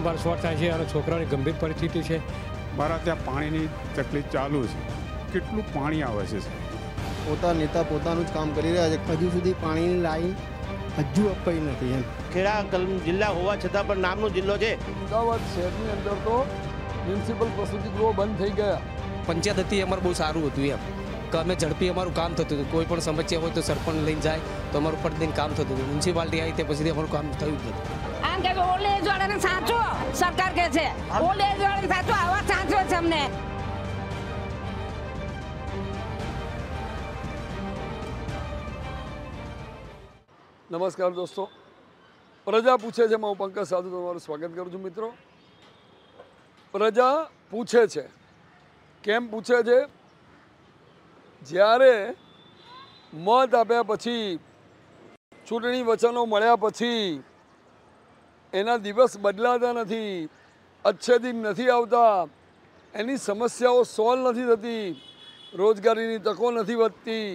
વારંવાર શોર્ટ થાય છે અને છોકરાની ગંભીર પરિસ્થિતિ છે મારા ત્યાં પાણીની તકલીફ ચાલુ છે કેટલું પાણી આવે છે પોતા નેતા પોતાનું જ કામ કરી રહ્યા છે હજુ સુધી પાણીની લાઈન હજુ અપાઈ નથી એમ ખેડા જિલ્લા હોવા છતાં પણ નામનો જિલ્લો છે અમદાવાદ શહેરની અંદર તો મ્યુનિસિપલ પ્રસૂતિ ગૃહો બંધ થઈ ગયા પંચાયત હતી અમારું બહુ સારું હતું એમ કે અમે ઝડપી અમારું કામ થતું હતું કોઈ પણ સમસ્યા હોય તો સરપંચ લઈને જાય તો અમારું ફટ કામ થતું હતું મ્યુનિસિપાલિટી આવી તે પછી અમારું કામ થયું જ નથી એમ કે ઓલ્ડ એજ સાચો સરકાર કે છે ઓલ્ડ એજ સાચો આવા સાચો છે અમને નમસ્કાર દોસ્તો પ્રજા પૂછે છે હું પંકજ સાધુ તમારું સ્વાગત કરું છું મિત્રો પ્રજા પૂછે છે કેમ પૂછે છે જ્યારે મત આપ્યા પછી ચૂંટણી વચનો મળ્યા પછી એના દિવસ બદલાતા નથી અચ્છે દિન નથી આવતા એની સમસ્યાઓ સોલ્વ નથી થતી રોજગારીની તકો નથી વધતી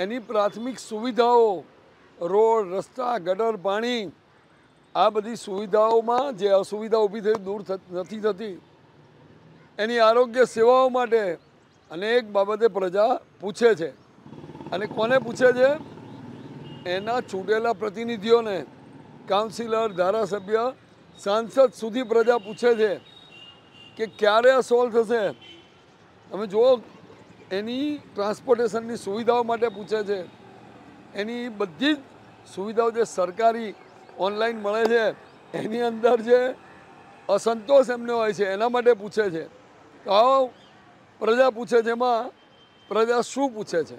એની પ્રાથમિક સુવિધાઓ રોડ રસ્તા ગટર પાણી આ બધી સુવિધાઓમાં જે અસુવિધા ઊભી થઈ દૂર નથી થતી એની આરોગ્ય સેવાઓ માટે અનેક બાબતે પ્રજા પૂછે છે અને કોને પૂછે છે એના ચૂંટેલા પ્રતિનિધિઓને કાઉન્સિલર ધારાસભ્ય સાંસદ સુધી પ્રજા પૂછે છે કે ક્યારે આ સોલ્વ થશે તમે જુઓ એની ટ્રાન્સપોર્ટેશનની સુવિધાઓ માટે પૂછે છે એની બધી જ સુવિધાઓ જે સરકારી ઓનલાઈન મળે છે એની અંદર જે અસંતોષ એમને હોય છે એના માટે પૂછે છે તો આવો પ્રજા પૂછે છે એમાં પ્રજા શું પૂછે છે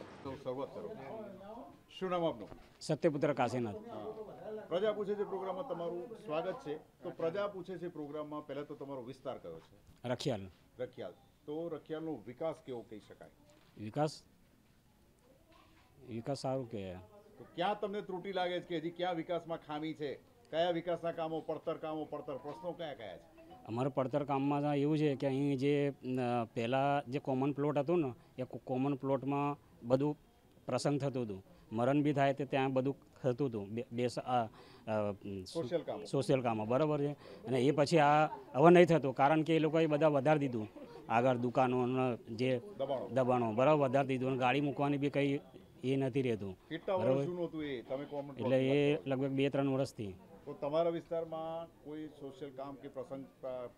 સત્યપુત્ર કાશીનાથ પ્રજા પૂછે છે પ્રોગ્રામમાં તમારું સ્વાગત છે તો પ્રજા પૂછે છે પ્રોગ્રામમાં પહેલાં તો તમારો વિસ્તાર કયો છે રખિયાલ રખિયાલ તો રખિયાલનો વિકાસ કેવો કહી શકાય વિકાસ વિકાસ સારું કે તો ક્યાં તમને ત્રુટિ લાગે છે કે હજી ક્યાં વિકાસમાં ખામી છે કયા વિકાસના કામો પડતર કામો પડતર પ્રશ્નો કયા કયા છે અમારા પડતર કામમાં એવું છે કે અહીં જે પહેલાં જે કોમન પ્લોટ હતું ને એ કોમન પ્લોટમાં બધું પ્રસંગ થતું હતું મરણ બી થાય તે ત્યાં બધું તો તો બેસ આ સોશિયલ કામ સોશિયલ કામ બરાબર છે અને એ પછી આ અવર નઈ થતો કારણ કે એ લોકો એ બ다가 વધારી દીધું આગર દુકાનો જે દબાણો બરાબર વધારી દીધું અને ગાડી મૂકવાની ભી કઈ એ નથી રહેતો કિતતો વર્ષનો તું એ તમે કોમેન્ટ એટલે એ લગભગ 2-3 વર્ષથી તો તમારો વિસ્તારમાં કોઈ સોશિયલ કામ કે પ્રસંગ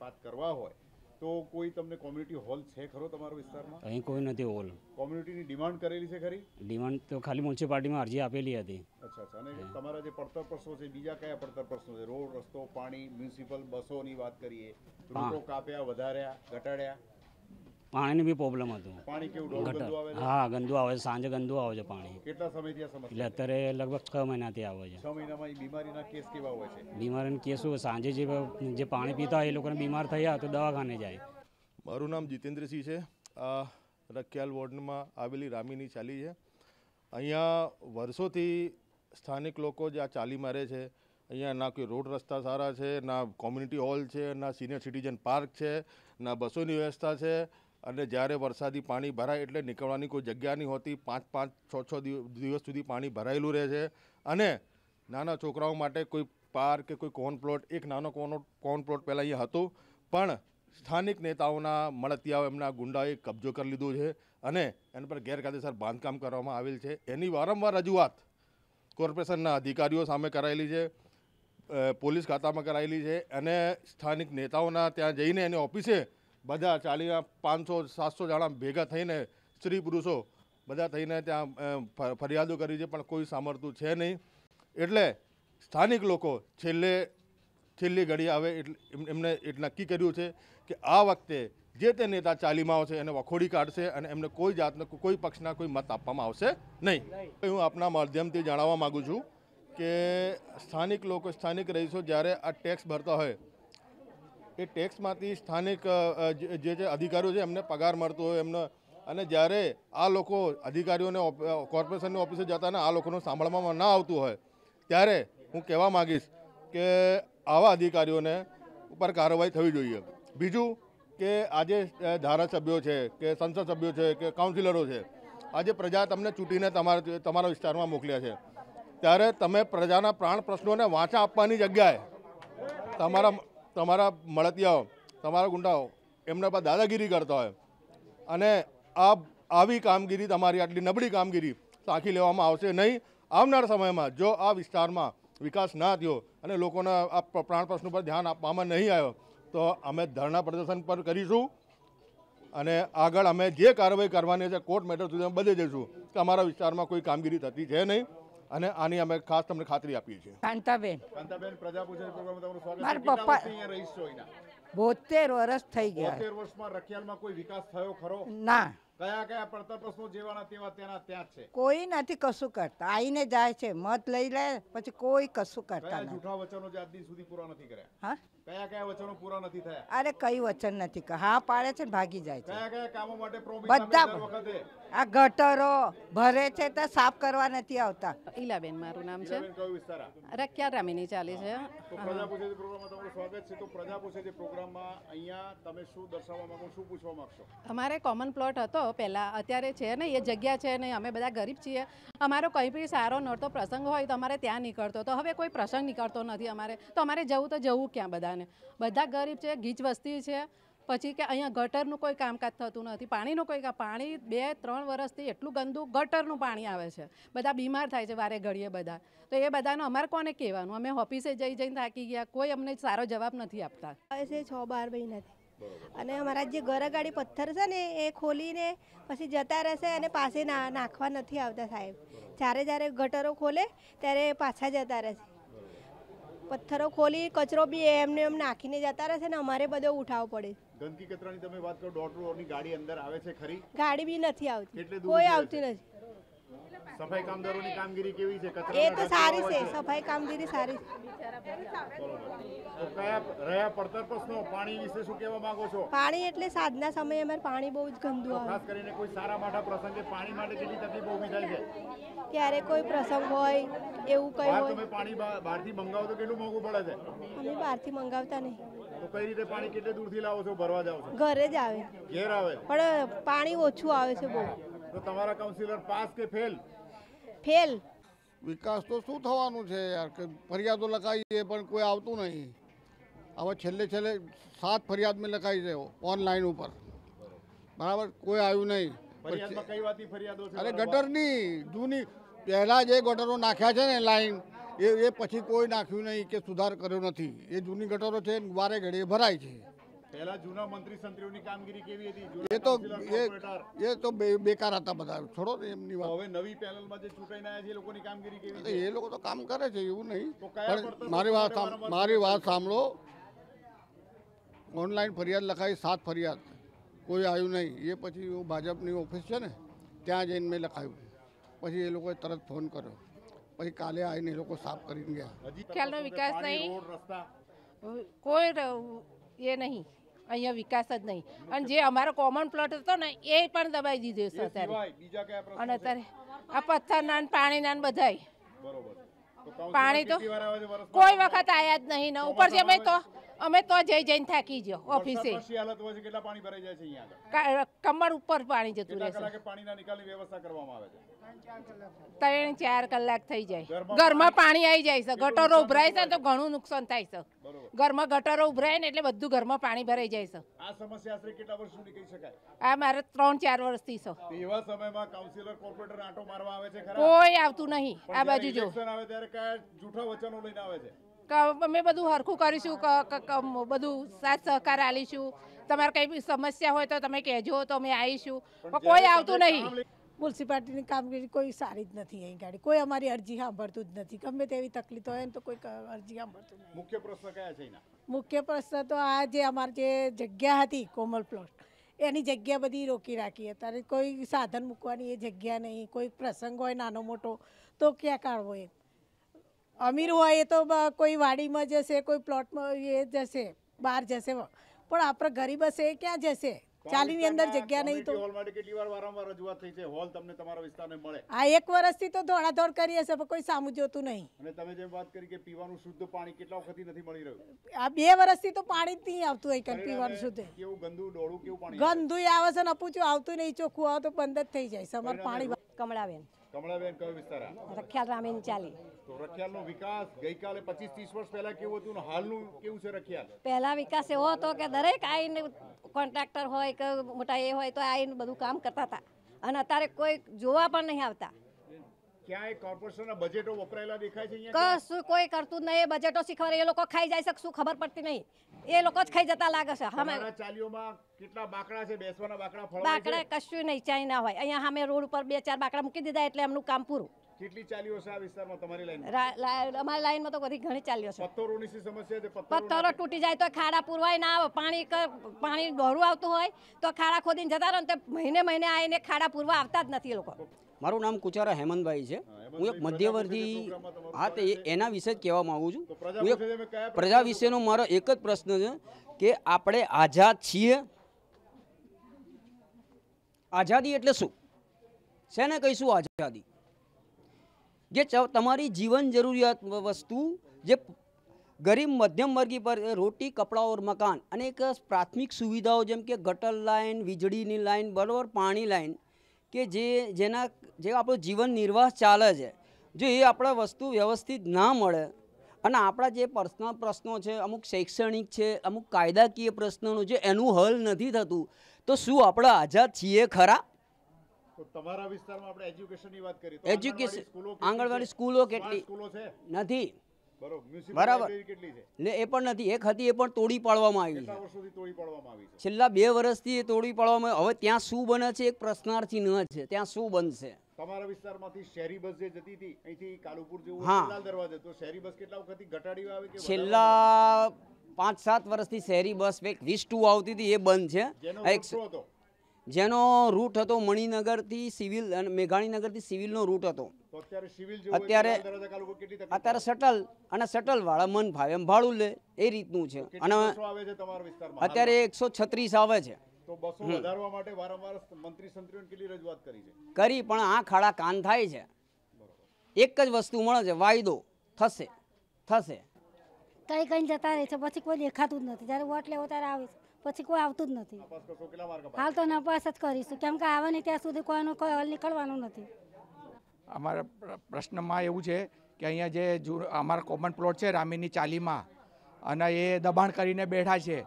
વાત કરવા હોય તો કોઈ તમને કોમ્યુનિટી હોલ છે ખરો તમારો વિસ્તારમાં અહીં કોઈ નથી હોલ કોમ્યુનિટીની ડિમાન્ડ કરેલી છે ખરી ડિમાન્ડ તો ખાલી મ્યુનિસિપાલિટીમાં અરજી આપેલી હતી અચ્છા અચ્છા અને તમારા જે પડતર પ્રશ્નો છે બીજા કયા પડતર પ્રશ્નો છે રોડ રસ્તો પાણી મ્યુનિસિપલ બસોની વાત કરીએ રૂટો કાપ્યા વધાર્યા ઘટાડ્યા પાણીની બી પ્રોબ્લેમ હતું પાણી કેવું ગટર હા ગંદુ આવે છે સાંજે ગંદુ આવે છે પાણી એટલે અત્યારે લગભગ છ મહિનાથી આવે છે છ મહિનામાં બીમારીના કેસ કેવા સાંજે જે પાણી પીતા એ લોકોને બીમાર થયા તો દવાખાને જાય મારું નામ જીતેન્દ્રસિંહ છે આ રખિયાલ વોર્ડમાં આવેલી રામીની ચાલી છે અહીંયા વર્ષોથી સ્થાનિક લોકો જે આ ચાલી મારે છે અહીંયા ના કોઈ રોડ રસ્તા સારા છે ના કોમ્યુનિટી હોલ છે ના સિનિયર સિટીઝન પાર્ક છે ના બસોની વ્યવસ્થા છે અને જ્યારે વરસાદી પાણી ભરાય એટલે નીકળવાની કોઈ જગ્યા નહીં હોતી પાંચ પાંચ છ છ દિવસ સુધી પાણી ભરાયેલું રહે છે અને નાના છોકરાઓ માટે કોઈ પાર્ક કે કોઈ કોર્ન પ્લોટ એક નાનો કોનો કોર્ન પ્લોટ પહેલાં અહીંયા હતો પણ સ્થાનિક નેતાઓના મળતિયાઓ એમના ગુંડાઓએ કબજો કરી લીધો છે અને એના પર ગેરકાયદેસર બાંધકામ કરવામાં આવેલ છે એની વારંવાર રજૂઆત કોર્પોરેશનના અધિકારીઓ સામે કરાયેલી છે પોલીસ ખાતામાં કરાયેલી છે અને સ્થાનિક નેતાઓના ત્યાં જઈને એની ઓફિસે બધા ચાલીના પાંચસો સાતસો જણા ભેગા થઈને સ્ત્રી પુરુષો બધા થઈને ત્યાં ફરિયાદો કરી છે પણ કોઈ સામર્થ્યું છે નહીં એટલે સ્થાનિક લોકો છેલ્લે છેલ્લી ઘડી આવે એટલે એમને એટલે નક્કી કર્યું છે કે આ વખતે જે તે નેતા ચાલીમાં આવશે એને વખોડી કાઢશે અને એમને કોઈ જાતનો કોઈ પક્ષના કોઈ મત આપવામાં આવશે નહીં હું આપના માધ્યમથી જણાવવા માગું છું કે સ્થાનિક લોકો સ્થાનિક રહીશો જ્યારે આ ટેક્સ ભરતા હોય એ ટેક્સમાંથી સ્થાનિક જે જે અધિકારીઓ છે એમને પગાર મળતો હોય એમને અને જ્યારે આ લોકો અધિકારીઓને કોર્પોરેશનની ઓફિસે જતા આ લોકોનું સાંભળવામાં ના આવતું હોય ત્યારે હું કહેવા માગીશ કે આવા અધિકારીઓને ઉપર કાર્યવાહી થવી જોઈએ બીજું કે આજે ધારાસભ્યો છે કે સંસદ સભ્યો છે કે કાઉન્સિલરો છે આજે પ્રજા તમને ચૂંટીને તમારા તમારા વિસ્તારમાં મોકલ્યા છે ત્યારે તમે પ્રજાના પ્રાણ પ્રશ્નોને વાંચા આપવાની જગ્યાએ તમારા તમારા મળતિયાઓ તમારા ગુંડાઓ એમના પર દાદાગીરી કરતા હોય અને આ આવી કામગીરી તમારી આટલી નબળી કામગીરી સાંખી લેવામાં આવશે નહીં આવનાર સમયમાં જો આ વિસ્તારમાં વિકાસ ના થયો અને લોકોના આ પ્રાણ પ્રશ્ન પર ધ્યાન આપવામાં નહીં આવ્યો તો અમે ધરણા પ્રદર્શન પર કરીશું અને આગળ અમે જે કાર્યવાહી કરવાની છે કોર્ટ મેટર સુધી અમે બધે જઈશું કે અમારા વિસ્તારમાં કોઈ કામગીરી થતી છે નહીં અને આની અમે ખાસ તમને ખાતરી આપીએ છીએ કાંતાબેન કાંતાબેન પ્રજાપૂજન પ્રોગ્રામમાં તમારું સ્વાગત છે મારા પપ્પા અહીંયા રહીશ છો અહીંના બોતેર વર્ષ થઈ ગયા બોતેર વર્ષમાં રખિયાલમાં કોઈ વિકાસ થયો ખરો ના કયા કયા પડતા પ્રશ્નો જેવાના તેવા તેના ત્યાં છે કોઈ નથી કશું કરતા આઈને જાય છે મત લઈ લે પછી કોઈ કશું કરતા નથી જૂઠા વચનો જે આજ સુધી પૂરા નથી કર્યા હા અરે કઈ વચન નથી હા પાડે છે ને ભાગી જાય છે બધા આ ગટરો ભરે છે તો સાફ કરવા નથી આવતા ઈલાબેન મારું નામ છે રક્યા રામીની ચાલી છે તો પ્રોગ્રામમાં તમારું સ્વાગત છે તો પ્રજા પ્રોગ્રામમાં અહીંયા તમે શું દર્શાવવા માંગો શું પૂછવા માંગશો અમારે કોમન પ્લોટ હતો પહેલા અત્યારે છે ને એ જગ્યા છે ને અમે બધા ગરીબ છીએ અમારો કંઈ બી સારો નડતો પ્રસંગ હોય તો અમારે ત્યાં નીકળતો તો હવે કોઈ પ્રસંગ નીકળતો નથી અમારે તો અમારે જવું તો જવું ક્યાં બધા બધાને બધા ગરીબ છે ગીચ વસ્તી છે પછી કે અહીંયા ગટરનું કોઈ કામકાજ થતું નથી પાણીનું કોઈ પાણી બે ત્રણ વર્ષથી એટલું ગંદુ ગટરનું પાણી આવે છે બધા બીમાર થાય છે વારે ઘડીએ બધા તો એ બધાનું અમારે કોને કહેવાનું અમે ઓફિસે જઈ જઈને થાકી ગયા કોઈ અમને સારો જવાબ નથી આપતા છ બાર મહિનાથી અને અમારા જે ગાડી પથ્થર છે ને એ ખોલીને પછી જતા રહેશે અને પાસે નાખવા નથી આવતા સાહેબ જ્યારે જ્યારે ગટરો ખોલે ત્યારે પાછા જતા રહેશે પથ્થરો ખોલી કચરો બી એમને એમ નાખીને જતા રહેશે ને અમારે બધો ઉઠાવવો પડે ગંદકી કચરાની તમે વાત કરો દોઢ કરોડની ગાડી અંદર આવે છે ખરી ગાડી બી નથી આવતી કોઈ આવતી નથી સફાઈ કામદારોની કામગીરી કેવી છે કચરા એ તો સારી છે સફાઈ કામગીરી સારી છે કયા રહ્યા પડતર પ્રશ્નો પાણી વિશે શું કહેવા માંગો છો પાણી એટલે સાંજના સમયે અમારે પાણી બહુ જ ગંદુ આવે ખાસ કરીને કોઈ સારા માટા પ્રસંગે પાણી માટે કેટલી તકલીફ ઊભી થાય છે ક્યારે કોઈ પ્રસંગ હોય એવું કઈ હોય તમે પાણી બહારથી મંગાવો તો કેટલું મોંઘું પડે છે અમે બહારથી મંગાવતા નહીં તો કઈ રીતે પાણી કેટલે દૂરથી લાવો છો ભરવા જાવ છો ઘરે જ આવે ઘેર આવે પણ પાણી ઓછું આવે છે બહુ તો તમારા કાઉન્સિલર પાસ કે ફેલ ફેલ વિકાસ તો શું થવાનું છે યાર કે ફરિયાદો લખાઈએ પણ કોઈ આવતું નહીં હવે છેલ્લે છેલ્લે સાત ફરિયાદ મેં લખાઈ છે ઓનલાઈન ઉપર બરાબર કોઈ આવ્યું નહીં અરે ગટરની જૂની પહેલાં જે ગટરો નાખ્યા છે ને લાઈન એ એ પછી કોઈ નાખ્યું નહીં કે સુધાર કર્યો નથી એ જૂની ગટરો છે વારે ઘડીએ ભરાય છે પહેલા જૂના મંત્રી સંત્રોની કામગીરી કેવી હતી એ તો એ જે તો બેકાર હતા બધા છોડો એની વાત હવે નવી પેનલમાં જે ચૂંટીને આવ્યા છે લોકોની કામગીરી કેવી છે એ લોકો તો કામ કરે છે એવું નહીં મારી વાત મારી વાત સાંભળો ઓનલાઈન ફરિયાદ લખાય સાત ફરિયાદ કોઈ આવ્યું નહીં એ પછી વો ભાજપની ઓફિસ છે ને ત્યાં જ イン મે લખાય પછી એ લોકો તરત ફોન કરો પછી કાલે આઈને લોકો સાફ કરીને ગયા કેલનો વિકાસ નહીં કોઈ એ નહીં અહીંયા વિકાસ જ નહીં અને જે અમારો કોમન પ્લોટ હતો ને એ પણ દબાઈ દીધો છે અત્યારે અને અત્યારે આ પથ્થરના પાણીના ના બધાય પાણી તો કોઈ વખત આયા જ નહીં ને ઉપર જે તો અમે તો જઈ જઈને થાકી ગયો ઓફિસે કમર ઉપર પાણી જતું રહેશે ત્રણ ચાર કલાક થઈ જાય ઘરમાં પાણી આવી જાય છે ગટરો ઉભરાય છે તો ઘણું નુકસાન થાય છે ઘરમાં ગટરો ઉભરાય ને એટલે બધું ઘરમાં પાણી ભરાઈ જાય છે આ સમસ્યા આશરે કેટલા વર્ષ સુધી કહી શકાય આ મારે ત્રણ ચાર વર્ષથી છે એવા સમયમાં કાઉન્સિલર કોર્પોરેટર આટો મારવા આવે છે કોઈ આવતું નહીં આ બાજુ જો આવે ત્યારે કયા જૂઠા વચનો લઈને આવે છે અમે બધું હરખું કરીશું બધું સાથ સહકાર આપીશું તમારે કંઈ સમસ્યા હોય તો તમે કહેજો તો અમે આવીશું પણ કોઈ આવતું નહીં મ્યુનિસિપાલિટીની કામગીરી કોઈ સારી જ નથી અહીં ગાડી કોઈ અમારી અરજી સાંભળતું જ નથી ગમે તેવી તકલીફ હોય ને તો કોઈ અરજી સાંભળતું નથી મુખ્ય પ્રશ્ન કયા છે મુખ્ય પ્રશ્ન તો આ જે અમારી જે જગ્યા હતી કોમલ પ્લોટ એની જગ્યા બધી રોકી રાખી અત્યારે કોઈ સાધન મૂકવાની એ જગ્યા નહીં કોઈ પ્રસંગ હોય નાનો મોટો તો ક્યાં કાઢવો એ અમીર હોય એ તો કોઈ વાડીમાં જશે કોઈ પ્લોટમાં એ જશે બહાર જશે પણ આપણે ગરીબ હશે એ ક્યાં જશે ચાલીની અંદર જગ્યા નહીં તો હોલ માટે કેટલી વાર વારંવાર રજૂઆત થઈ છે હોલ તમને તમારા વિસ્તારને મળે આ એક વર્ષથી તો ધોળાધોળ કરી હશે પણ કોઈ સામું જોતું નહીં અને તમે જેમ વાત કરી કે પીવાનું શુદ્ધ પાણી કેટલા વખતથી નથી મળી રહ્યું આ બે વર્ષથી તો પાણી જ નહીં આવતું હોય પીવાનું શુદ્ધ કેવું ગંદુ ડોળું કેવું પાણી ગંદુ આવે છે ને અપૂચું આવતું નહીં ચોખ્ખું આવે તો બંધ જ થઈ જાય સમર પાણી કમળાવેન કમળાબેન કયો વિસ્તાર રખિયાલ રામીન ચાલી તો રખિયાલનો વિકાસ ગઈકાલે પચીસ ત્રીસ વર્ષ પહેલા કેવું હતું ને હાલનું કેવું છે રખિયાલ પહેલા વિકાસ એવો હતો કે દરેક આઈને કોન્ટ્રાક્ટર હોય કે મોટા એ હોય તો આઈને બધું કામ કરતા હતા અને અત્યારે કોઈ જોવા પણ નહીં આવતા કોઈ કરતું નહીં બજેટો શીખવાડે એ લોકો ખાઈ જાય શું ખબર પડતી નહીં એ લોકો જ ખાઈ જતા લાગે બાકડા કશું નહીં ચાઈ ના હોય અહીંયા અમે રોડ ઉપર બે ચાર બાકડા મૂકી દીધા એટલે એમનું કામ પૂરું અમારી લાઈનમાં તો ઘણી ઘણી ચાલીઓ છે પથ્થરો તૂટી જાય તો ખાડા પૂરવાય ના આવે પાણી પાણી દોરું આવતું હોય તો ખાડા ખોદીને જતા રહો ને મહિને મહિને આવીને ખાડા પૂરવા આવતા જ નથી એ લોકો મારું નામ કુચારા હેમંતભાઈ છે હું એક મધ્યવર્તી હા તે એના વિશે જ કહેવા માગું છું હું એક પ્રજા વિશેનો મારો એક જ પ્રશ્ન છે કે આપણે આઝાદ છીએ આઝાદી એટલે શું શેને કહીશું આઝાદી જે તમારી જીવન જરૂરિયાત વસ્તુ જે ગરીબ મધ્યમ વર્ગી પર રોટી કપડાં મકાન અને એક પ્રાથમિક સુવિધાઓ જેમ કે ગટર લાઇન વીજળીની લાઇન બરાબર પાણી લાઇન કે જે જેના જે આપણો જીવન નિર્વાહ ચાલે છે જો એ આપણા વસ્તુ વ્યવસ્થિત ના મળે અને આપણા જે પર્સનલ પ્રશ્નો છે અમુક શૈક્ષણિક છે અમુક કાયદાકીય પ્રશ્નોનું છે એનું હલ નથી થતું તો શું આપણે આઝાદ છીએ ખરા તમારા વિસ્તારમાં આપણે એજ્યુકેશનની વાત કરી એજ્યુકેશન આંગણવાડી સ્કૂલો કેટલી નથી એ પણ નથી એક હતી એ પણ તોડી પાડવામાં આવી છેલ્લા બે વર્ષથી એ તોડી પાડવામાં હવે ત્યાં શું બને છે એક પ્રશ્નાર્થી ન છે ત્યાં શું બનશે હા છેલ્લા પાંચ સાત વર્ષથી શહેરી બસ એક વીસ ટુ આવતી હતી એ બંધ છે જેનો રૂટ હતો મણિનગરથી સિવિલ અને મેઘાણીનગરથી સિવિલનો રૂટ હતો અત્યારે અત્યારે શટલ અને શટલવાળા મન ભાવે એમ ભાડું લે એ રીતનું છે અને અત્યારે એકસો છત્રીસ આવે છે કરી પણ આ ખાડા કાન થાય છે એક જ વસ્તુ મળે છે વાયદો થશે થશે કઈ કઈ જતા રહે છે પછી કોઈ દેખાતું જ નથી જ્યારે વોટ લેવો ત્યારે આવે છે પછી કોઈ આવતું જ નથી હાલ તો નપાસ જ કરીશું કેમ કે આવે ને ત્યાં સુધી કોઈનું કોઈ હલ નીકળવાનું નથી અમારા પ્રશ્નમાં એવું છે કે અહીંયા જે અમારા કોમન પ્લોટ છે રામીની ચાલીમાં અને એ દબાણ કરીને બેઠા છે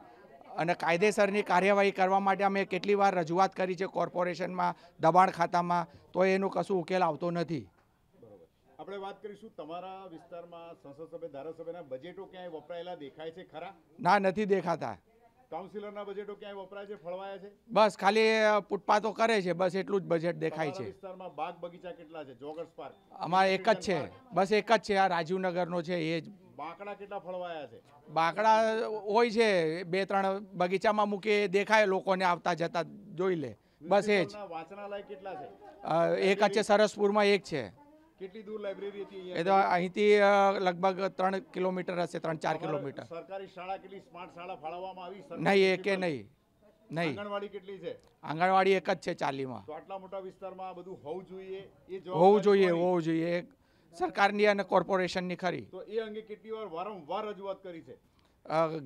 અને કાયદેસરની કાર્યવાહી કરવા માટે અમે કેટલી વાર રજૂઆત કરી છે કોર્પોરેશનમાં દબાણ ખાતામાં તો એનું કશું ઉકેલ આવતો નથી આપણે વાત કરીશું તમારા વિસ્તારમાં સંસદ સભ્ય ધારાસભ્યના બજેટો ક્યાંય વપરાયેલા દેખાય છે ખરા ના નથી દેખાતા કાઉન્સિલરના બજેટો ક્યાંય વપરાય છે ફળવાયા છે બસ ખાલી ફૂટપાથો કરે છે બસ એટલું જ બજેટ દેખાય છે વિસ્તારમાં બાગ બગીચા કેટલા છે જોગર્સ પાર્ક અમારે એક જ છે બસ એક જ છે આ રાજીવનગરનો છે એ જ બાકડા કેટલા ફળવાયા છે બાકડા હોય છે બે ત્રણ બગીચામાં મૂકે દેખાય લોકોને આવતા જતા જોઈ લે બસ એ જ વાંચનાલય કેટલા છે એક જ છે સરસપુરમાં એક છે કેટલી દૂર લાઇબ્રેરી હતી એ તો અહીંથી લગભગ ત્રણ કિલોમીટર હશે ત્રણ ચાર કિલોમીટર સરકારી શાળા કેટલી સ્માર્ટ શાળા ફાળવવામાં આવી નહીં કે નહીં નહીં આંગણવાડી કેટલી છે આંગણવાડી એક જ છે ચાલીમાં તો આટલા મોટા વિસ્તારમાં બધું હોવું જોઈએ એ હોવું જોઈએ હોવું જોઈએ સરકારની અને કોર્પોરેશનની ખરી તો એ અંગે કેટલી વાર વારંવાર રજૂઆત કરી છે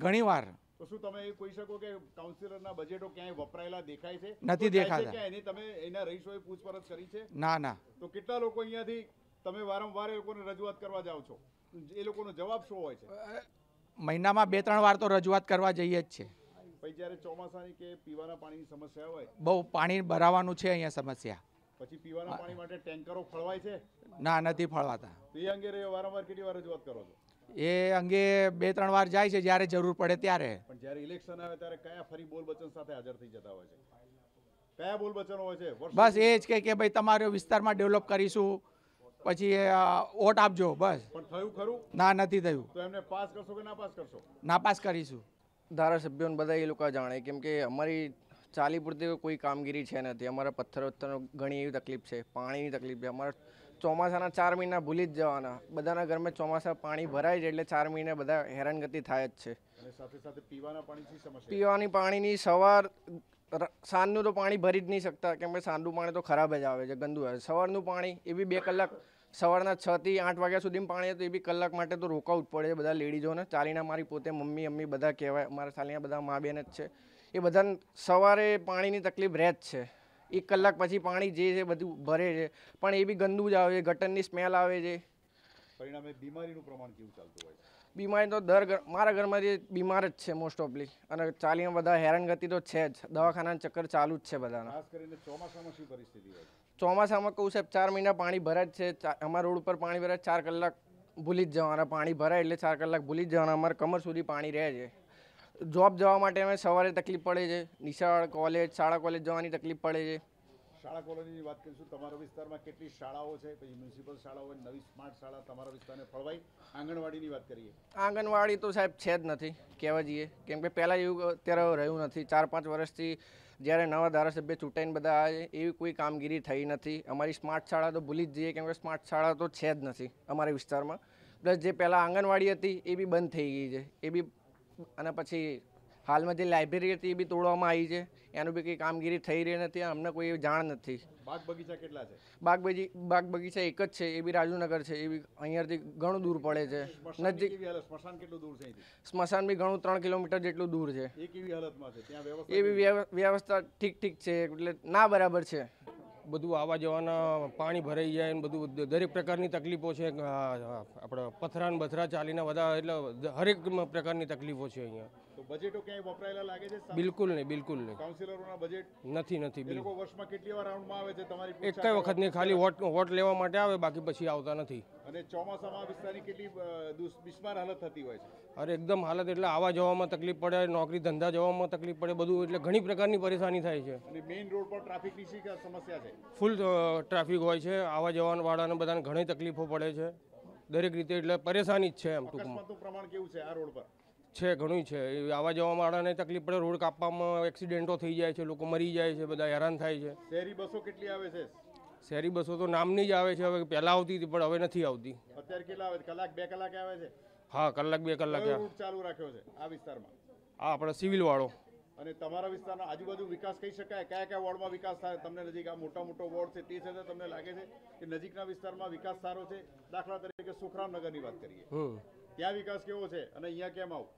ઘણી વાર તો શું તમે એ કહી શકો કે કાઉન્સિલરના બજેટો ક્યાંય વપરાયેલા દેખાય છે નથી દેખાતા એની તમે એના રહીશોએ પૂછપરછ કરી છે ના ના તો કેટલા લોકો અહીંયાથી તમે વારંવાર એ લોકોને રજૂઆત કરવા જાઓ છો એ લોકોનો જવાબ શું હોય છે મહિનામાં બે ત્રણ વાર તો રજૂઆત કરવા જઈએ જ છે ભાઈ જ્યારે ચોમાસાની કે પીવાના પાણીની સમસ્યા હોય બહુ પાણી ભરાવાનું છે અહીંયા સમસ્યા પછી પીવાના પાણી માટે ટેન્કરો ફળવાય છે ના નથી ફળવાતા એ અંગે વારંવાર કેટલી વાર રજૂઆત કરો છો એ અંગે બે ત્રણ વાર જાય છે જ્યારે જરૂર પડે ત્યારે પણ જ્યારે ઇલેક્શન આવે ત્યારે કયા ફરી બોલ વચન સાથે હાજર થઈ જતા હોય છે કયા બોલ વચનો હોય છે બસ એ જ કે ભાઈ તમારો વિસ્તારમાં ડેવલપ કરીશું પછી ઓટ આપજો બસ થયું ખરું ના નથી થયું તો એમને પાસ કરશો કે નાપાસ કરશો નાપાસ કરીશું ધારાસભ્યોને બધા એ લોકો જાણે કેમ કે અમારી ચાલી પૂરતી કોઈ કામગીરી છે નથી અમારા પથ્થર પથ્થરનો ઘણી એવી તકલીફ છે પાણીની તકલીફ છે અમારા ચોમાસાના ચાર મહિના ભૂલી જ જવાના બધાના ઘરમાં ચોમાસા પાણી ભરાય છે એટલે ચાર મહિને બધા હેરાનગતિ થાય જ છે પીવાની પાણીની સવાર સાંજનું તો પાણી ભરી જ નહીં શકતા કેમ કે સાંજનું પાણી તો ખરાબ જ આવે છે ગંદુ આવે સવારનું પાણી એ બી બે કલાક સવારના છ થી આઠ વાગ્યા સુધીમાં પાણી હતું એ બી કલાક માટે તો રોકાવું જ પડે છે બધા લેડીઝોને ચાલીના મારી પોતે મમ્મી અમ્મી બધા કહેવાય મારા ચાલીના બધા મા બેન જ છે એ બધાને સવારે પાણીની તકલીફ રહે જ છે એક કલાક પછી પાણી જે છે બધું ભરે છે પણ એ બી ગંદુ જ આવે છે ગટરની સ્મેલ આવે છે પરિણામે બીમારીનું પ્રમાણ કેવું ચાલતું હોય બીમારી તો દર મારા ઘરમાં જે બીમાર જ છે મોસ્ટ ઓફલી અને ચાલીમાં બધા હેરાનગતિ તો છે જ દવાખાનાના ચક્કર ચાલુ જ છે બધાના ખાસ કરીને ચોમાસામાં શું પરિસ્થિતિ હોય ચોમાસામાં કહું સાહેબ ચાર મહિના પાણી ભરાય જ છે અમારા રોડ ઉપર પાણી ભરાય ચાર કલાક ભૂલી જ જવાના પાણી ભરાય એટલે ચાર કલાક ભૂલી જ જવાના અમારે કમર સુધી પાણી રહે છે જોબ જવા માટે અમે સવારે તકલીફ પડે છે નિશાળ કોલેજ શાળા કોલેજ જવાની તકલીફ પડે છે શાળા કોલોનીની વાત કરીશું તમારા વિસ્તારમાં કેટલી શાળાઓ છે પછી મ્યુનિસિપલ શાળાઓ નવી સ્માર્ટ શાળા તમારા વિસ્તારને ફળવાઈ આંગણવાડીની વાત કરીએ આંગણવાડી તો સાહેબ છે જ નથી કહેવા જઈએ કેમ કે પહેલાં એવું અત્યારે રહ્યું નથી ચાર પાંચ વર્ષથી જ્યારે નવા ધારાસભ્ય ચૂંટાઈને બધા આવે એવી કોઈ કામગીરી થઈ નથી અમારી સ્માર્ટ શાળા તો ભૂલી જ જઈએ કેમ કે સ્માર્ટ શાળા તો છે જ નથી અમારા વિસ્તારમાં પ્લસ જે પહેલાં આંગણવાડી હતી એ બી બંધ થઈ ગઈ છે એ બી અને પછી હાલમાં જે લાઇબ્રેરી હતી એ બી તોડવામાં આવી છે એનું બી કંઈ કામગીરી થઈ રહી નથી અમને કોઈ જાણ નથી બાગ બગીચા કેટલા છે બાગ બગી બાગ બગીચા એક જ છે એ બી રાજુનગર છે એ બી અહીંયાથી ઘણું દૂર પડે છે નજીક સ્મશાન કેટલું દૂર છે સ્મશાન બી ઘણું ત્રણ કિલોમીટર જેટલું દૂર છે એ કેવી હાલતમાં છે ત્યાં એ બી વ્યવસ્થા ઠીક ઠીક છે એટલે ના બરાબર છે બધું આવવા જવાના પાણી ભરાઈ જાય બધું દરેક પ્રકારની તકલીફો છે આપણે પથરા ને બથરા ચાલીને બધા એટલે હરેક પ્રકારની તકલીફો છે અહીંયા તો બજેટો ક્યાંય વપરાયેલા લાગે છે બિલકુલ નહીં બિલકુલ નહીં કાઉન્સિલરોના બજેટ નથી નથી બિલકુલ વર્ષમાં કેટલી વાર રાઉન્ડમાં આવે છે તમારી એક કઈ વખત નહીં ખાલી વોટ વોટ લેવા માટે આવે બાકી પછી આવતા નથી અને ચોમાસામાં વિસ્તારની કેટલી બિસ્માર હાલત થતી હોય છે અરે એકદમ હાલત એટલે આવા જવામાં તકલીફ પડે નોકરી ધંધા જવામાં તકલીફ પડે બધું એટલે ઘણી પ્રકારની પરેશાની થાય છે અને મેઇન રોડ પર ટ્રાફિકની શી સમસ્યા છે ફૂલ ટ્રાફિક હોય છે આવા જવાન વાળાને બધાને ઘણી તકલીફો પડે છે દરેક રીતે એટલે પરેશાની જ છે એમ ટૂંકમાં પ્રમાણ કેવું છે આ રોડ પર છે ઘણું છે આવા જવા વાળાને તકલીફ પડે રોડ કાપવામાં એક્સિડન્ટો થઈ જાય છે લોકો મરી જાય છે બધા હેરાન થાય છે શહેરી બસો કેટલી આવે છે શહેરી બસો તો નામની જ આવે છે હવે પહેલાં આવતી હતી પણ હવે નથી આવતી અત્યારે કેટલા આવે કલાક બે કલાક આવે છે હા કલાક બે કલાક ચાલુ રાખ્યો છે આ વિસ્તારમાં હા આપણે સિવિલ વાળો અને તમારા વિસ્તારના આજુબાજુ વિકાસ કહી શકાય કયા કયા વોર્ડમાં વિકાસ થાય તમને નજીક આ મોટા મોટો વોર્ડ છે તે છતાં તમને લાગે છે કે નજીકના વિસ્તારમાં વિકાસ સારો છે દાખલા તરીકે સુખરામનગરની વાત કરીએ ત્યાં વિકાસ કેવો છે અને અહીંયા કેમ આવું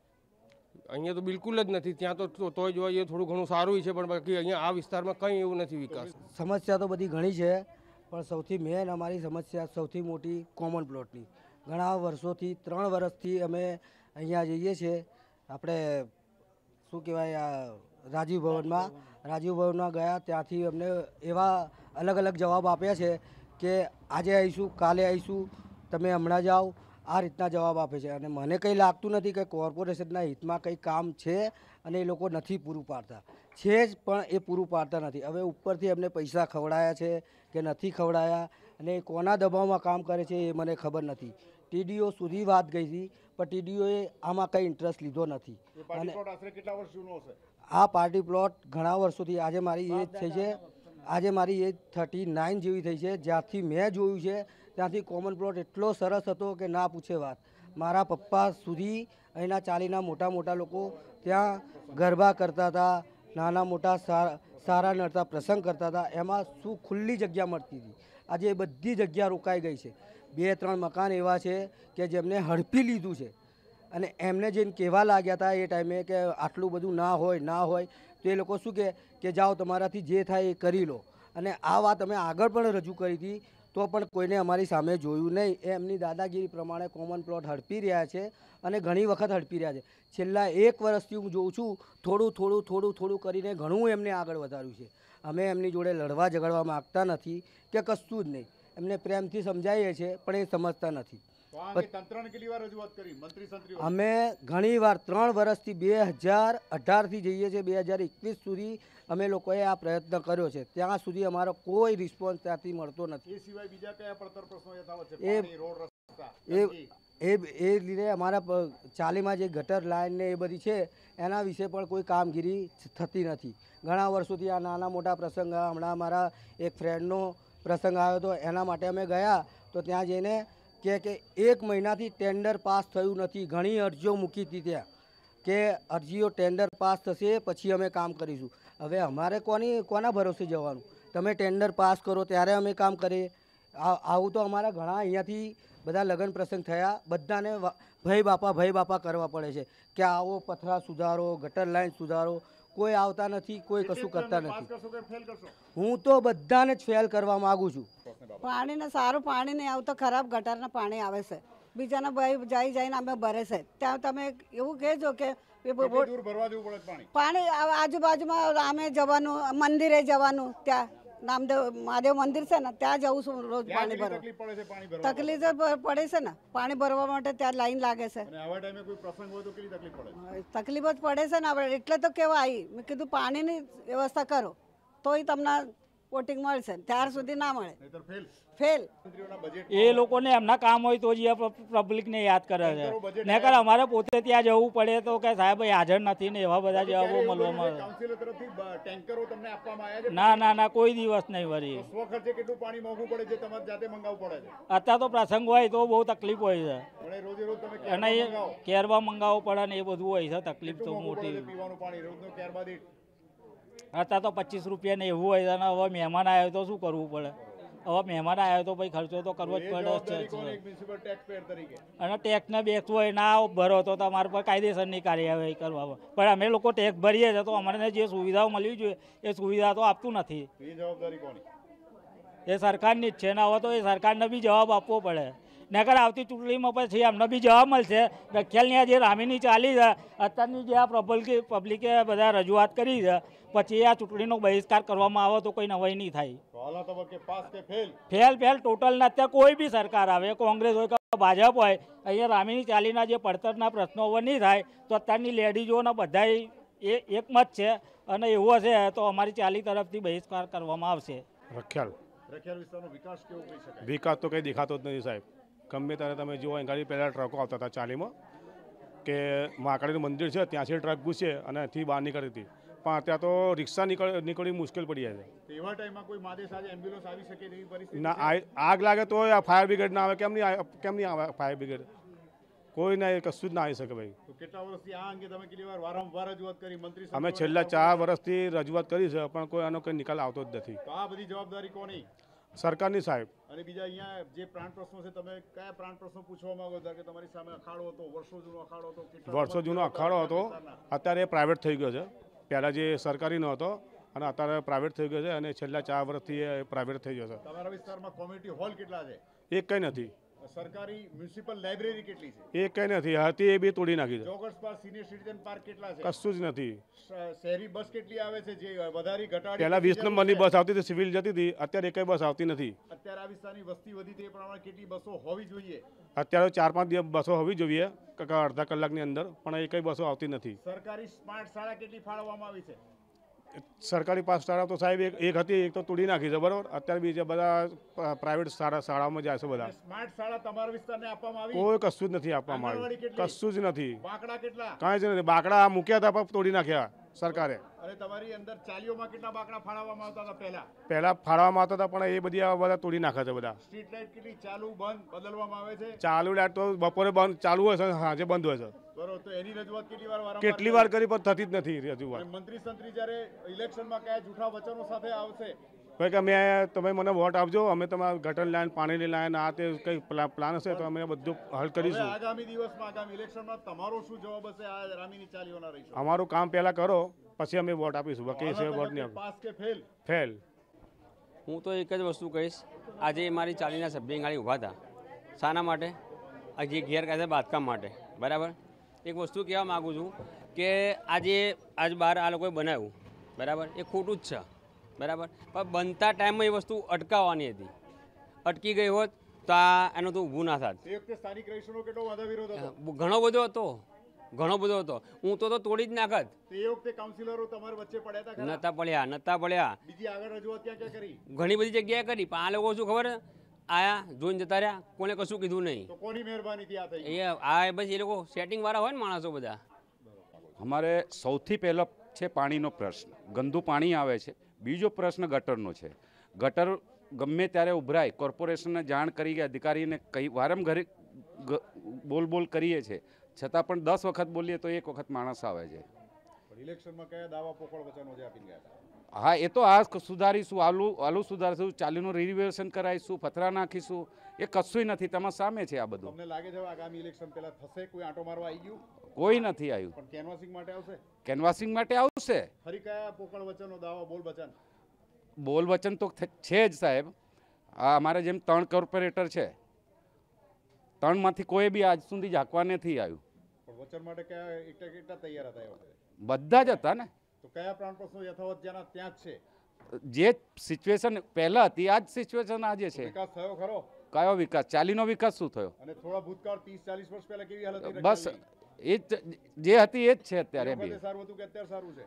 અહીંયા તો બિલકુલ જ નથી ત્યાં તો તોય જોઈએ થોડું ઘણું સારું છે પણ બાકી અહીંયા આ વિસ્તારમાં કંઈ એવું નથી વિકાસ સમસ્યા તો બધી ઘણી છે પણ સૌથી મેન અમારી સમસ્યા સૌથી મોટી કોમન પ્લોટની ઘણા વર્ષોથી ત્રણ વર્ષથી અમે અહીંયા જઈએ છીએ આપણે શું કહેવાય આ રાજીવ ભવનમાં રાજીવ ભવનમાં ગયા ત્યાંથી અમને એવા અલગ અલગ જવાબ આપ્યા છે કે આજે આવીશું કાલે આવીશું તમે હમણાં જાઓ આ રીતના જવાબ આપે છે અને મને કંઈ લાગતું નથી કે કોર્પોરેશનના હિતમાં કંઈ કામ છે અને એ લોકો નથી પૂરું પાડતા છે જ પણ એ પૂરું પાડતા નથી હવે ઉપરથી એમને પૈસા ખવડાયા છે કે નથી ખવડાયા અને કોના દબાવમાં કામ કરે છે એ મને ખબર નથી ટીડીઓ સુધી વાત ગઈ હતી પણ ટીડીઓએ આમાં કંઈ ઇન્ટરેસ્ટ લીધો નથી અને આ પાર્ટી પ્લોટ ઘણા વર્ષોથી આજે મારી એજ થઈ છે આજે મારી એજ થર્ટી નાઇન જેવી થઈ છે જ્યાંથી મેં જોયું છે ત્યાંથી કોમન પ્લોટ એટલો સરસ હતો કે ના પૂછે વાત મારા પપ્પા સુધી અહીંના ચાલીના મોટા મોટા લોકો ત્યાં ગરબા કરતા હતા નાના મોટા સારા નડતા પ્રસંગ કરતા હતા એમાં શું ખુલ્લી જગ્યા મળતી હતી આજે એ બધી જગ્યા રોકાઈ ગઈ છે બે ત્રણ મકાન એવા છે કે જેમને હડપી લીધું છે અને એમને જેમ કહેવા લાગ્યા હતા એ ટાઈમે કે આટલું બધું ના હોય ના હોય તો એ લોકો શું કહે કે જાઓ તમારાથી જે થાય એ કરી લો અને આ વાત અમે આગળ પણ રજૂ કરી હતી તો પણ કોઈને અમારી સામે જોયું નહીં એ એમની દાદાગીરી પ્રમાણે કોમન પ્લોટ હડપી રહ્યા છે અને ઘણી વખત હડપી રહ્યા છે છેલ્લા એક વર્ષથી હું જોઉં છું થોડું થોડું થોડું થોડું કરીને ઘણું એમને આગળ વધાર્યું છે અમે એમની જોડે લડવા ઝઘડવા માગતા નથી કે કશું જ નહીં એમને પ્રેમથી સમજાવીએ છીએ પણ એ સમજતા નથી અમે ઘણી વાર ત્રણ વર્ષથી બે હજાર અઢારથી જઈએ છીએ બે હજાર એકવીસ સુધી અમે લોકોએ આ પ્રયત્ન કર્યો છે ત્યાં સુધી અમારો કોઈ રિસ્પોન્સ ત્યાંથી મળતો નથી એ સિવાય બીજા કયા પડતર પ્રશ્નો એ એ એ લીધે અમારા ચાલીમાં જે ગટર લાઇન ને એ બધી છે એના વિશે પણ કોઈ કામગીરી થતી નથી ઘણા વર્ષોથી આ નાના મોટા પ્રસંગ હમણાં અમારા એક ફ્રેન્ડનો પ્રસંગ આવ્યો હતો એના માટે અમે ગયા તો ત્યાં જઈને કે કે એક મહિનાથી ટેન્ડર પાસ થયું નથી ઘણી અરજીઓ મૂકી હતી ત્યાં કે અરજીઓ ટેન્ડર પાસ થશે પછી અમે કામ કરીશું હવે અમારે કોની કોના ભરોસે જવાનું તમે ટેન્ડર પાસ કરો ત્યારે અમે કામ કરીએ આવું તો અમારા ઘણા અહીંયાથી બધા લગ્ન પ્રસંગ થયા બધાને ભાઈ બાપા ભાઈ બાપા કરવા પડે છે કે આવો પથરા સુધારો ગટર લાઇન સુધારો કોઈ આવતા નથી કોઈ કશું કરતા નથી હું તો બધાને જ ફેલ કરવા માંગુ છું પાણીને સારું પાણી નહીં આવતું ખરાબ ગટરના પાણી આવે છે બીજાના ભાઈ જઈ જઈને અમે ભરે છે ત્યાં તમે એવું કહેજો કે પાણી આજુબાજુમાં રામે જવાનું મંદિરે જવાનું ત્યાં નામદેવ મહાદેવ મંદિર છે ને ત્યાં જવું છું રોજ પાણી ભરવા તકલીફ પડે છે ને પાણી ભરવા માટે ત્યાં લાઈન લાગે છે તકલીફ જ પડે છે ને આપણે એટલે તો કેવા આવી મેં કીધું પાણીની વ્યવસ્થા કરો તોય તમને વોટિંગ મળશે ત્યાર સુધી ના મળે ફેલ એ લોકોને એમના કામ હોય તો જ એ પબ્લિકને યાદ કરે છે નહીકર અમારે પોતે ત્યાં જવું પડે તો કે સાહેબ હાજર નથી ને એવા બધા જવાબો મળવામાં ના ના ના કોઈ દિવસ નહીં વરી અત્યારે તો પ્રસંગ હોય તો બહુ તકલીફ હોય છે અને કેરવા મંગાવવું પડે ને એ બધું હોય છે તકલીફ તો મોટી પીવાનું પાણી રોજનું કેરબાદી અત્યારે તો પચીસ રૂપિયા ને એવું હોય અને હવે મહેમાન આવ્યો તો શું કરવું પડે હવે મહેમાન આવ્યો તો પછી ખર્ચો તો કરવો જ પડે અને ટેક્સને બેસતું હોય ના ભરો તો તમારા પર કાયદેસરની કાર્યવાહી કરવા પણ અમે લોકો ટેક્સ ભરીએ છીએ તો અમને જે સુવિધાઓ મળવી જોઈએ એ સુવિધા તો આપતું નથી એ સરકારની જ છે ને હવે તો એ સરકારને બી જવાબ આપવો પડે નગર આવતી ચૂંટણીમાં પછી અમને બી જવાબ મળશે રખેલની આ જે રામીની ચાલી છે અત્યારની જે આ પબ્લિક પબ્લિકે બધા રજૂઆત કરી છે પછી આ ચૂંટણીનો બહિષ્કાર કરવામાં આવે તો કોઈ નવાઈ નહીં થાય ફેલ ફેલ ટોટલ ના અત્યારે કોઈ બી સરકાર આવે કોંગ્રેસ હોય કે ભાજપ હોય અહીંયા રામીની ચાલીના જે પડતરના પ્રશ્નો હવે નહીં થાય તો અત્યારની લેડીઝોના બધા એ એકમત છે અને એવું હશે તો અમારી ચાલી તરફથી બહિષ્કાર કરવામાં આવશે રખેલ વિકાસ તો કઈ દેખાતો જ નથી સાહેબ ગમે ત્યારે તમે જુઓ અહીં ગાડી પહેલાં ટ્રકો આવતા હતા ચાલીમાં કે મહાકાળીનું મંદિર છે ત્યાંથી ટ્રક ઘૂસે અને અહીંથી બહાર નીકળી હતી પણ ત્યાં તો રિક્ષા નીકળ નીકળવી મુશ્કેલ પડી જાય છે એવા ટાઈમમાં કોઈ માદે સાજે એમ્બ્યુલન્સ આવી શકે તેવી પરિસ્થિતિ ના આગ લાગે તો ફાયર બ્રિગેડ ના આવે કેમ નહીં કેમ નહીં આવે ફાયર બ્રિગેડ કોઈ ના કશું જ ના આવી શકે ભાઈ કેટલા વર્ષથી આ અંગે તમે કેટલી વાર વારંવાર રજૂઆત કરી મંત્રી અમે છેલ્લા ચાર વર્ષથી રજૂઆત કરી છે પણ કોઈ આનો કોઈ નિકાલ આવતો જ નથી આ બધી જવાબદારી કોની સરકારની સાહેબ અને બીજા અહીંયા જે પ્રાણ પ્રશ્નો છે તમે કયા પ્રાણ પ્રશ્નો પૂછવા માંગો છો કે તમારી સામે અખાડો હતો વર્ષો જૂનો અખાડો હતો વર્ષો જૂનો અખાડો હતો અત્યારે પ્રાઇવેટ થઈ ગયો છે પહેલાં જે સરકારી નો હતો અને અત્યારે પ્રાઇવેટ થઈ ગયો છે અને છેલ્લા ચાર વર્ષથી પ્રાઇવેટ થઈ ગયો છે તમારા વિસ્તારમાં કોમ્યુનિટી હોલ કેટલા છે એક કંઈ નથી સરકારી મ્યુનિસિપલ લાયબ્રેરી કેટલી છે એ કઈ નથી હતી એ બી તોડી નાખી છે joggers park senior citizen park કેટલા છે કશું જ નથી શહેરી બસ કેટલી આવે છે જે વધારી ઘટાડી પહેલા 20 નંબરની બસ આવતી હતી સિવિલ જતી હતી અત્યારે એકય બસ આવતી નથી અત્યારે આ વિસ્તારની વસ્તી વધી તે પ્રમાણે કેટલી બસો હોવી જોઈએ અત્યારે ચાર પાંચ દિવસ બસો હોવી જોઈએ અડધા કલાકની અંદર પણ એકય બસો આવતી નથી સરકારી સ્માર્ટ શાળા કેટલી ફાળવવામાં આવી છે સરકારી પાસ શાળા તો સાહેબ એક એક હતી એક તો તોડી નાખી છે બરાબર અત્યારે બીજા બધા પ્રાઇવેટ શાળા શાળામાં જાય છે બધા સ્માર્ટ શાળા તમારા વિસ્તારને આપવામાં આવી કોઈ કશું જ નથી આપવામાં આવ્યું કશું જ નથી બાકડા કેટલા કાંઈ જ નથી બાકડા મૂક્યા હતા પણ તોડી નાખ્યા સરકારે અને તમારી અંદર ચાલીઓમાં કેટલા બાકડા ફાળવવામાં આવતા હતા પહેલા પહેલા ફાળવવામાં આવતા હતા પણ એ બધી બધા તોડી નાખે છે બધા સ્ટ્રીટ લાઇટ કેટલી ચાલુ બંધ બદલવામાં આવે છે ચાલુ લાઇટ તો બપોરે બંધ ચાલુ હોય છે સાંજે બંધ હોય છે બરોબર તો એની રજૂઆત કેટલી વાર કેટલી વાર કરી પણ થતી જ નથી રજૂઆત મંત્રી સંત્રી જ્યારે ઇલેક્શનમાં કયા જૂઠા વચનો સાથે આવશે કહે કે અમે તમે મને વોટ આપજો અમે તમારા ગટર લાઈન પાણીની લાઈન આ તે કંઈ પ્લાન હશે તો અમે બધું હલ કરીશું આગામી દિવસમાં આગામી ઇલેક્શનમાં તમારો શું જવાબ હશે આ રામીની ચાલીઓના રહીશું અમારું કામ પહેલાં કરો પછી અમે વોટ આપીશું બાકી છે વોટ નહીં પાસ કે ફેલ ફેલ હું તો એક જ વસ્તુ કહીશ આજે મારી ચાલીના સભ્ય ગાડી ઊભા હતા શાના માટે આજે ગેરકાયદે બાંધકામ માટે બરાબર એક વસ્તુ કહેવા માગું છું કે આજે આજ બહાર આ લોકોએ બનાવ્યું બરાબર એ ખોટું જ છે બરાબર પણ બનતા ટાઈમમાં એ વસ્તુ અટકાવવાની હતી અટકી ગઈ હોત તો આ એનો તો ઊભું ના થાત ઘણો બધો હતો ઘણો બધો હતો હું તો તો તોડી જ નાખત એ વખતે કાઉન્સિલરો તમારી વચ્ચે નતા પડ્યા નતા પડ્યા ઘણી બધી જગ્યાએ કરી પણ આ લોકો શું ખબર આયા જોઈને જતા રહ્યા કોને કશું કીધું નહીં આ એ આ બસ એ લોકો સેટિંગ વાળા હોય ને માણસો બધા અમારે સૌથી પહેલો છે પાણીનો પ્રશ્ન ગંદુ પાણી આવે છે બીજો પ્રશ્ન ગટરનો છે ગટર ગમે ત્યારે ઉભરાય કોર્પોરેશનને જાણ કરી કે અધિકારીને કઈ વારંવાર બોલ બોલ કરીએ છીએ છતાં પણ દસ વખત બોલીએ તો એક વખત માણસ આવે છે ઇલેક્શનમાં કયા દાવા પોકળ વચનો જે હા એ તો આ સુધારીશું આલું આલું સુધારશું ચાલીનું રિવેશન કરાવીશું પથરા નાખીશું એ કશું નથી તમારા સામે છે આ બધું તમને લાગે છે આગામી ઇલેક્શન પહેલા થશે કોઈ આંટો મારવા આવી ગયું કોઈ નથી આવ્યું પણ કેનવાસિંગ માટે આવશે કેનવાસિંગ માટે આવશે ફરી કયા પોકળ વચનનો દાવો બોલ વચન બોલ વચન તો છે જ સાહેબ આ અમારે જેમ ત્રણ કોર્પોરેટર છે ત્રણમાંથી કોઈ બી આજ સુધી ઝાંકવા નથી આવ્યું વચન માટે કયા એકટા તૈયાર હતા બધા જ હતા ને તો કયા પ્રાણ પ્રશ્નો યથાવત ત્યાં જ છે જે સિચ્યુએશન પહેલા હતી આ જ સિચ્યુએશન આજે છે વિકાસ થયો ખરો કયો વિકાસ ચાલીનો વિકાસ શું થયો અને થોડા ભૂતકાળ 30 40 વર્ષ પહેલા કેવી હાલત બસ એ જે હતી એ જ છે અત્યારે બી સારું હતું કે અત્યારે સારું છે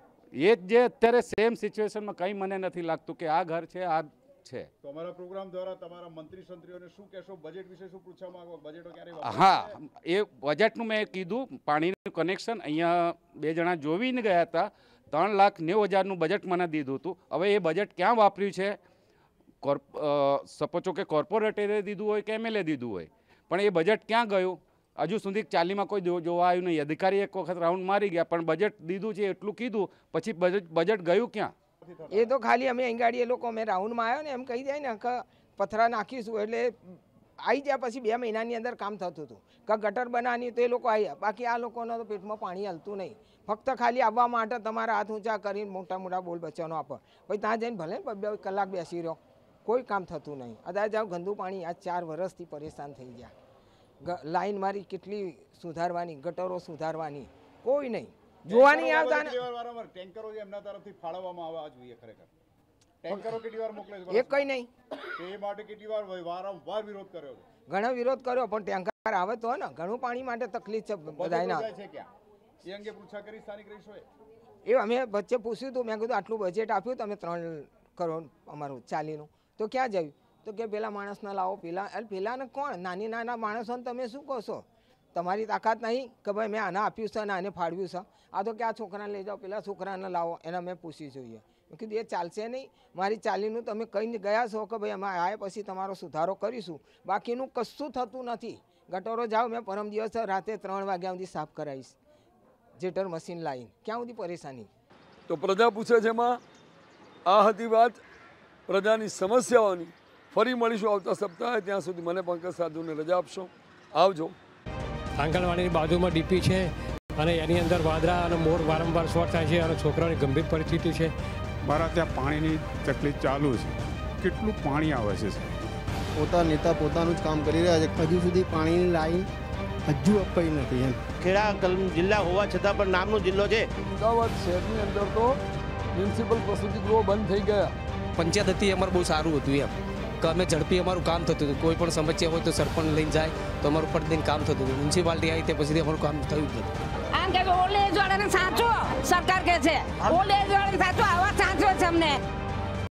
એ જ જે અત્યારે સેમ સિચ્યુએશનમાં કંઈ મને નથી લાગતું કે આ ઘર છે આ છે તો અમારા પ્રોગ્રામ દ્વારા તમારા મંત્રી સંત્રીઓને શું કહેશો બજેટ વિશે શું પૂછવા માંગો બજેટો ક્યારે હા એ બજેટનું મેં કીધું પાણીનું કનેક્શન અહીંયા બે જણા જોવીને ગયા હતા ત્રણ લાખ નેવું હજારનું બજેટ મને દીધું હતું હવે એ બજેટ ક્યાં વાપર્યું છે કોર્પ સપોચો કે કોર્પોરેટરે દીધું હોય કે એમએલએ દીધું હોય પણ એ બજેટ ક્યાં ગયું હજુ સુધી ચાલીમાં કોઈ જોવા આવ્યું નહીં અધિકારી એક વખત રાઉન્ડ મારી ગયા પણ બજેટ દીધું છે એટલું કીધું પછી બજેટ બજેટ ગયું ક્યાં એ તો ખાલી અમે અહીં લોકો અમે રાઉન્ડમાં આવ્યો ને એમ કહી જાય ને કે પથરા નાખીશું એટલે આવી ગયા પછી બે મહિનાની અંદર કામ થતું હતું કે ગટર બનાવવાની તો એ લોકો આવ્યા બાકી આ લોકોનો તો પેટમાં પાણી હલતું નહીં ફક્ત ખાલી આવવા માટે તમારા હાથ ઊંચા કરીને મોટા મોટા બોલ બચ્ચાનો આપો પછી ત્યાં જઈને ભલે બે કલાક બેસી રહ્યો કોઈ કામ થતું નહીં અદાજ આવું ગંદુ પાણી આ ચાર વરસથી પરેશાન થઈ ગયા લાઈન મારી કેટલી સુધારવાની ગટરો સુધારવાની કોઈ નહીં જોવાની આવતા ટેન્કરો એમના તરફથી ફાળવવામાં આવવા જોઈએ ખરેખર ટેન્કરો કેટલી વાર એ કઈ નહીં એ માટે કેટલી વાર વારંવાર વિરોધ કર્યો ઘણો વિરોધ કર્યો પણ ટેન્કર આવે તો ને ઘણું પાણી માટે તકલીફ છે બધાના એ એ અમે વચ્ચે પૂછ્યું હતું મેં કીધું આટલું બજેટ આપ્યું તમે ત્રણ કરોડ અમારું ચાલીનું તો ક્યાં જયું તો કે પેલા માણસને લાવો પેલા એટલે પેલાને કોણ નાની નાના માણસોને તમે શું કહો છો તમારી તાકાત નહીં કે ભાઈ મેં આને આપ્યું છે અને આને ફાળવ્યું છે આ તો કે આ છોકરાને લઈ જાઓ પેલા છોકરાને લાવો એને મેં પૂછી જોઈએ મેં કીધું એ ચાલશે નહીં મારી ચાલીનું તમે કહીને ગયા છો કે ભાઈ અમે આવ્યા પછી તમારો સુધારો કરીશું બાકીનું કશું થતું નથી ગટોરો જાઓ મેં પરમ દિવસ રાતે ત્રણ વાગ્યા સુધી સાફ કરાવીશ જેટર મશીન લાવીને ક્યાં સુધી પરેશાની તો પ્રજા પૂછે છે એમાં આ હતી વાત પ્રજાની સમસ્યાઓની ફરી મળીશું આવતા સપ્તાહે ત્યાં સુધી મને પંકજ સાધુને રજા આપશો આવજો આંગણવાડીની બાજુમાં ડીપી છે અને એની અંદર વાદરા અને મોર વારંવાર શોર્ટ થાય છે અને છોકરાની ગંભીર પરિસ્થિતિ છે મારા ત્યાં પાણીની તકલીફ ચાલુ છે કેટલું પાણી આવે છે પોતા નેતા પોતાનું જ કામ કરી રહ્યા છે હજુ સુધી પાણીની લાઈન હજુ અપાઈ નથી એમ ખેડા જિલ્લા હોવા છતાં પણ નામનો જિલ્લો છે અમદાવાદ શહેરની અંદર તો મ્યુનિસિપલ પ્રસૂતિ ગૃહો બંધ થઈ ગયા પંચાયત હતી અમારે બહુ સારું હતું એમ કે અમે ઝડપી અમારું કામ થતું હતું કોઈ પણ સમસ્યા હોય તો સરપંચ લઈને જાય તો અમારું ફટ કામ થતું હતું મ્યુનિસિપાલિટી આવી તે પછી અમારું કામ થયું જ નથી આમ કે ઓલ્ડ વાળાને સાચો સરકાર કહે છે ઓલ્ડ એજ વાળાને સાચો આવા સાચો છે અમને